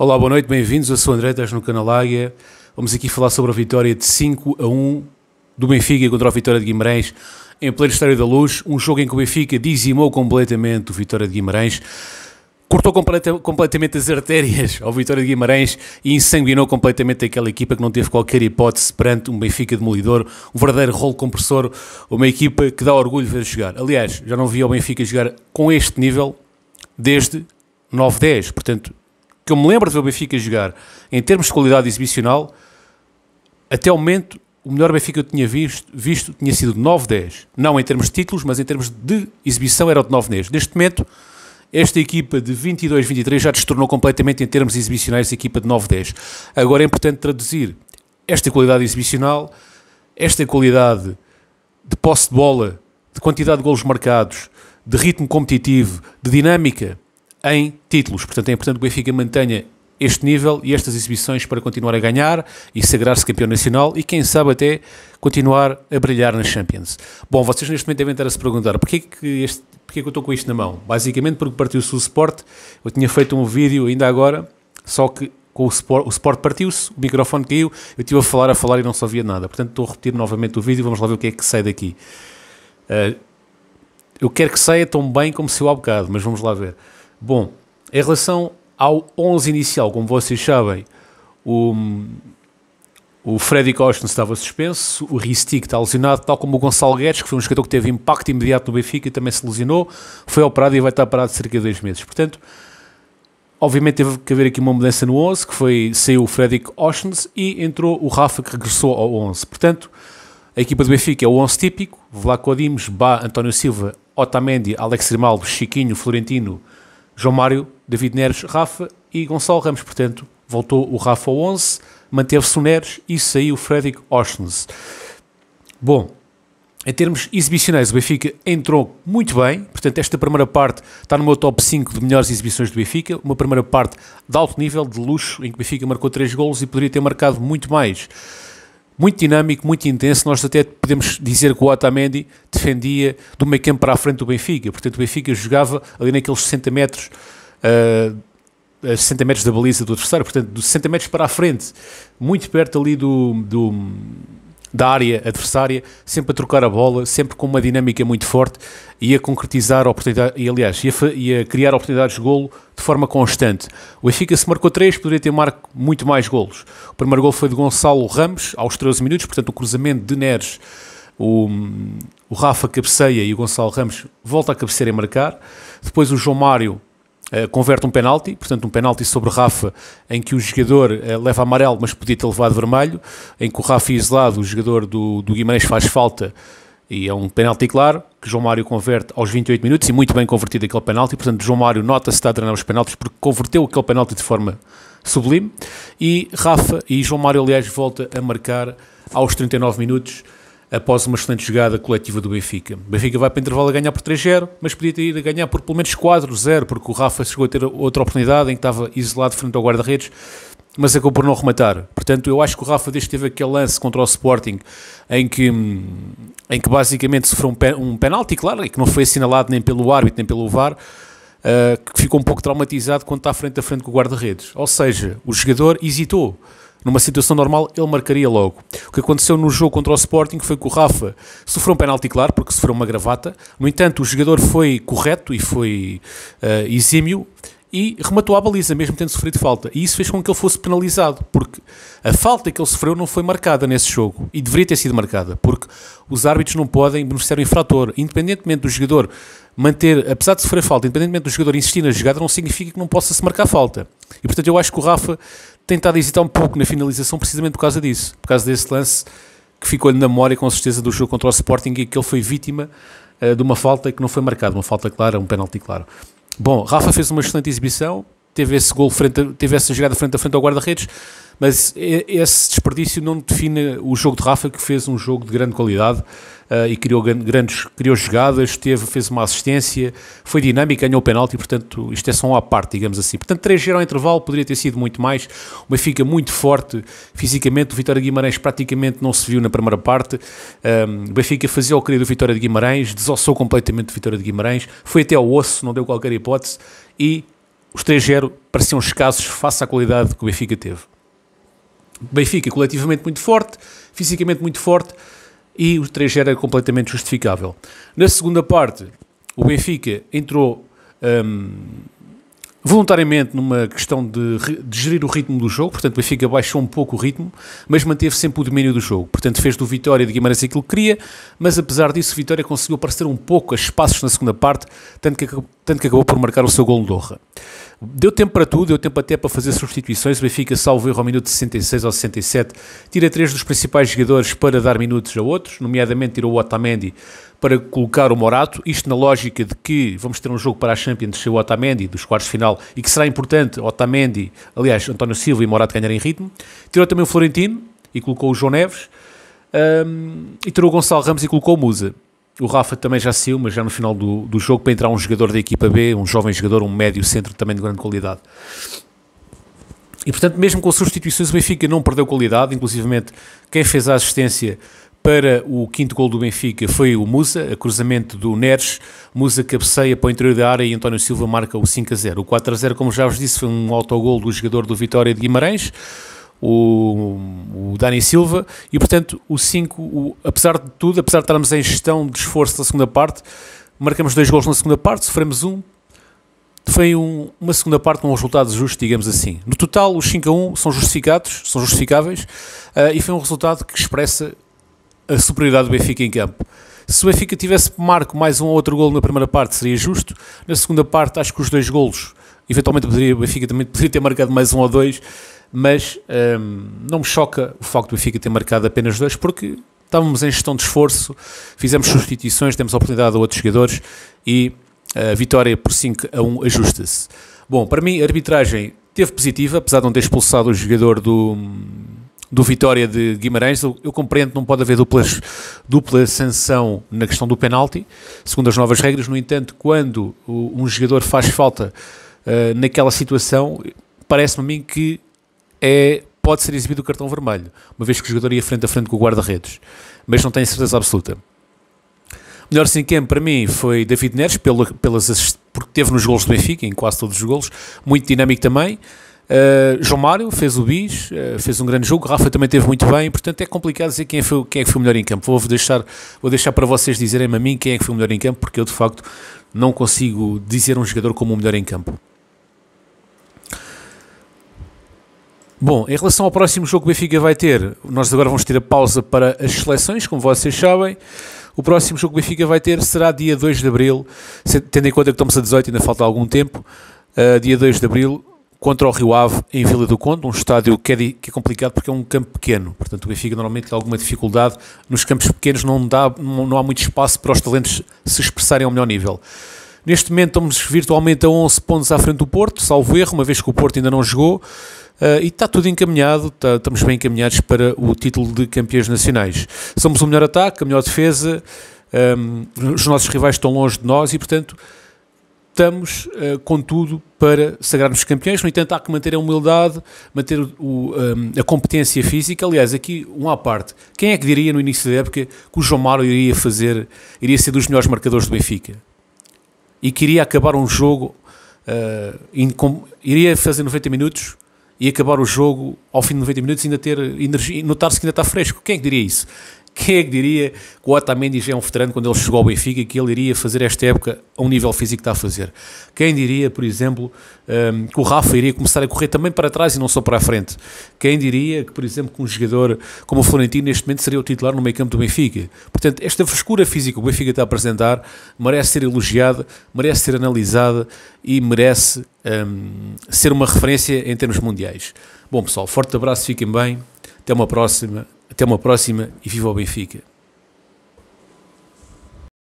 Olá, boa noite, bem-vindos. Eu sou André, estás no canal Águia. Vamos aqui falar sobre a vitória de 5 a 1 do Benfica contra a Vitória de Guimarães em pleno Estádio da Luz. Um jogo em que o Benfica dizimou completamente o Vitória de Guimarães, cortou completa, completamente as artérias ao Vitória de Guimarães e ensanguinou completamente aquela equipa que não teve qualquer hipótese perante um Benfica demolidor, um verdadeiro rolo compressor, uma equipa que dá orgulho ver jogar. Aliás, já não vi o Benfica jogar com este nível desde 9-10, portanto que eu me lembro de ver o Benfica jogar em termos de qualidade exibicional, até o momento, o melhor Benfica que eu tinha visto, visto tinha sido 9-10. Não em termos de títulos, mas em termos de exibição era o de 9-10. Neste momento, esta equipa de 22-23 já destornou completamente em termos exibicionais a equipa de 9-10. Agora é importante traduzir esta qualidade exibicional, esta qualidade de posse de bola, de quantidade de golos marcados, de ritmo competitivo, de dinâmica em títulos. Portanto, é importante que o Benfica mantenha este nível e estas exibições para continuar a ganhar e sagrar-se campeão nacional e quem sabe até continuar a brilhar nas Champions. Bom, vocês neste momento devem estar a se perguntar porquê é que, este, porquê é que eu estou com isto na mão? Basicamente porque partiu-se o Sport, eu tinha feito um vídeo ainda agora, só que com o Sport, o Sport partiu-se, o microfone caiu, eu estive a falar, a falar e não se ouvia nada. Portanto, estou a repetir novamente o vídeo, vamos lá ver o que é que sai daqui. Uh, eu quero que saia tão bem como eu há bocado, mas vamos lá ver. Bom, em relação ao 11 inicial, como vocês sabem, o, o Freddy Costa estava suspenso, o Ristic está lesionado, tal como o Gonçalo Guedes, que foi um jogador que teve impacto imediato no Benfica e também se lesionou, foi operado e vai estar parado cerca de dois meses. Portanto, Obviamente teve que haver aqui uma mudança no 11, que foi, saiu o Frederick Oshens e entrou o Rafa, que regressou ao 11. Portanto, a equipa do Benfica é o 11 típico, Vlaco Dimes, Bá, António Silva, Otamendi, Alex Grimaldo, Chiquinho, Florentino, João Mário, David Neres, Rafa e Gonçalo Ramos. Portanto, voltou o Rafa ao 11, manteve-se o Neres e saiu o Frederick Ostens. Bom, em termos exibicionais, o Benfica entrou muito bem, portanto, esta primeira parte está no meu top 5 de melhores exibições do Benfica. Uma primeira parte de alto nível, de luxo, em que o Benfica marcou 3 golos e poderia ter marcado muito mais. Muito dinâmico, muito intenso. Nós até podemos dizer que o Otamendi defendia do meio campo para a frente do Benfica. Portanto, o Benfica jogava ali naqueles 60 metros. Uh, ah, 60 metros da baliza do adversário, portanto, dos 60 metros para a frente, muito perto ali do, do, da área adversária, sempre a trocar a bola, sempre com uma dinâmica muito forte e a concretizar oportunidades, e aliás, e a, criar oportunidades de golo de forma constante. O Benfica se marcou 3, poderia ter marco muito mais golos. O primeiro gol foi de Gonçalo Ramos, aos 13 minutos, portanto, o cruzamento de Neres o, o Rafa cabeceia e o Gonçalo Ramos volta a cabecear e marcar. Depois o João Mário uh, converte um penalti, portanto um penalti sobre Rafa em que o jogador uh, leva amarelo mas podia ter levado vermelho, em que o Rafa isolado, o jogador do, do Guimarães faz falta e é um penalti claro, que João Mário converte aos 28 minutos e muito bem convertido aquele penalti, portanto João Mário nota-se está a treinar os penaltis porque converteu aquele penalti de forma sublime e Rafa e João Mário aliás volta a marcar aos 39 minutos após uma excelente jogada coletiva do Benfica. O Benfica vai para o intervalo a ganhar por 3-0, mas podia ter ido a ganhar por pelo menos 4-0, porque o Rafa chegou a ter outra oportunidade em que estava isolado frente ao guarda-redes, mas acabou por não rematar. Portanto, eu acho que o Rafa desde teve aquele lance contra o Sporting em que, hum, em que basicamente sofreu um, pen, um penalti, claro, e que não foi assinalado nem pelo árbitro nem pelo VAR, uh, que ficou um pouco traumatizado quando está frente a frente com o guarda-redes. Ou seja, o jogador hesitou numa situação normal, ele marcaria logo. O que aconteceu no jogo contra o Sporting foi que o Rafa sofreu um penalti, claro, porque sofreu uma gravata. No entanto, o jogador foi correto e foi uh, exímio e rematou a baliza, mesmo tendo sofrido falta. E isso fez com que ele fosse penalizado, porque a falta que ele sofreu não foi marcada nesse jogo e deveria ter sido marcada, porque os árbitros não podem beneficiar o infrator, independentemente do jogador manter, apesar de sofrer falta, independentemente do jogador insistir na jogada, não significa que não possa se marcar falta. E portanto eu acho que o Rafa tem estado a hesitar um pouco na finalização precisamente por causa disso, por causa desse lance que ficou-lhe na memória com certeza do jogo contra o Sporting e que ele foi vítima uh, de uma falta que não foi marcada, uma falta clara, um penalti claro. Bom, Rafa fez uma excelente exibição, teve esse gol frente, a, teve essa jogada frente a frente ao guarda-redes, mas esse desperdício não define o jogo de Rafa, que fez um jogo de grande qualidade uh, e criou grandes criou jogadas, teve, fez uma assistência, foi dinâmica ganhou o penalti, portanto, isto é só uma parte, digamos assim. Portanto, 3 gera ao intervalo poderia ter sido muito mais. O Benfica muito forte fisicamente, o Vitória de Guimarães praticamente não se viu na primeira parte. Um, ehm, o Benfica fazia o querido Vitória de Guimarães, desossou completamente o Vitória de Guimarães, foi até ao osso, não deu qualquer hipótese e os 3-0 pareciam escassos face à qualidade que o Benfica teve. O Benfica coletivamente muito forte, fisicamente muito forte e o 3-0 era completamente justificável. Na segunda parte, o Benfica entrou. Um, voluntariamente numa questão de, de, gerir o ritmo do jogo, portanto o Benfica baixou um pouco o ritmo, mas manteve sempre o domínio do jogo, portanto fez do Vitória de Guimarães aquilo que queria, mas apesar disso o Vitória conseguiu aparecer um pouco a espaços na segunda parte, tanto que, tanto que acabou por marcar o seu gol no Doha. Deu tempo para tudo, deu tempo até para fazer substituições. O Benfica, salvo erro, ao minuto 66 ou 67, tira três dos principais jogadores para dar minutos a outros, nomeadamente tirou o Otamendi para colocar o Morato. Isto na lógica de que vamos ter um jogo para a Champions sem o Otamendi, dos quartos de final, e que será importante Otamendi, aliás, António Silva e Morato ganharem ritmo. Tirou também o Florentino e colocou o João Neves. Um, e tirou o Gonçalo Ramos e colocou o Musa. O Rafa também já saiu, mas já no final do, do jogo, para entrar um jogador da equipa B, um jovem jogador, um médio centro também de grande qualidade. E portanto, mesmo com substituições, o Benfica não perdeu qualidade, inclusive quem fez a assistência para o quinto gol do Benfica foi o Musa, a cruzamento do Neres. Musa cabeceia para o interior da área e António Silva marca o 5 a 0. O 4 a 0, como já vos disse, foi um autogol do jogador do Vitória de Guimarães o, o Dani Silva, e portanto o 5, apesar de tudo, apesar de estarmos em gestão de esforço na segunda parte, marcamos dois gols na segunda parte, sofremos um, foi um, uma segunda parte com um resultado justo, digamos assim. No total, os 5 a 1 são justificados, são justificáveis, uh, e foi um resultado que expressa a superioridade do Benfica em campo. Se o Benfica tivesse marco mais um ou outro gol na primeira parte, seria justo. Na segunda parte, acho que os dois golos, eventualmente poderia, o Benfica também poderia ter marcado mais um ou dois, mas hum, não me choca o facto do Benfica ter marcado apenas dois, porque estávamos em gestão de esforço, fizemos substituições, demos oportunidade a outros jogadores e a vitória por 5 a 1 ajusta-se. Bom, para mim a arbitragem teve positiva, apesar de não ter expulsado o jogador do, do Vitória de Guimarães, eu, eu compreendo que não pode haver duplas, dupla sanção na questão do penalti, segundo as novas regras, no entanto, quando um jogador faz falta uh, naquela situação, parece-me a mim que é, pode ser exibido o cartão vermelho, uma vez que o jogador ia frente a frente com o guarda-redes, mas não tenho certeza absoluta. Melhor 5 para mim foi David Neres, pelo, pelas, porque teve nos golos do Benfica, em quase todos os golos, muito dinâmico também. Uh, João Mário fez o bis, uh, fez um grande jogo, Rafa também teve muito bem, portanto é complicado dizer quem, foi, quem é que foi o melhor em campo. Vou deixar, vou deixar para vocês dizerem a mim quem é que foi o melhor em campo, porque eu de facto não consigo dizer um jogador como o melhor em campo. Bom, em relação ao próximo jogo que o Benfica vai ter, nós agora vamos ter a pausa para as seleções, como vocês sabem. O próximo jogo que o Benfica vai ter será dia 2 de Abril, tendo em conta que estamos a 18 e ainda falta algum tempo, uh, dia 2 de Abril, contra o Rio Ave, em Vila do Conde, um estádio que é, que é, complicado porque é um campo pequeno, portanto o Benfica normalmente tem alguma dificuldade, nos campos pequenos não, dá, não, não há muito espaço para os talentos se expressarem ao melhor nível. Neste momento estamos virtualmente a 11 pontos à frente do Porto, salvo erro, uma vez que o Porto ainda não jogou. Uh, e está tudo encaminhado, estamos bem encaminhados para o título de campeões nacionais. Somos o melhor ataque, a melhor defesa, um, ehm, os nossos rivais estão longe de nós e, portanto, estamos, uh, tudo para sagrarmos campeões. No entanto, há que manter a humildade, manter o, o, um, ehm, a competência física. Aliás, aqui, um à parte, quem é que diria no início da época que o João Mário iria fazer, iria ser dos melhores marcadores do Benfica? e queria acabar um jogo, uh, iria fazer 90 minutos e acabar o jogo ao fim de 90 minutos e ainda ter energia, notar-se que ainda está fresco. Quem é que diria isso? Quem é que diria que o Otamendi já é um veterano quando ele chegou ao Benfica e que ele iria fazer esta época a um nível físico que está a fazer? Quem diria, por exemplo, hum, que o Rafa iria começar a correr também para trás e não só para a frente? Quem diria que, por exemplo, que um jogador como o Florentino neste momento seria o titular no meio campo do Benfica? Portanto, esta frescura física que o Benfica está a apresentar merece ser elogiada, merece ser analisada e merece um, ser uma referência em termos mundiais. Bom, pessoal, forte abraço, fiquem bem, até uma próxima. Até uma próxima e viva o Benfica!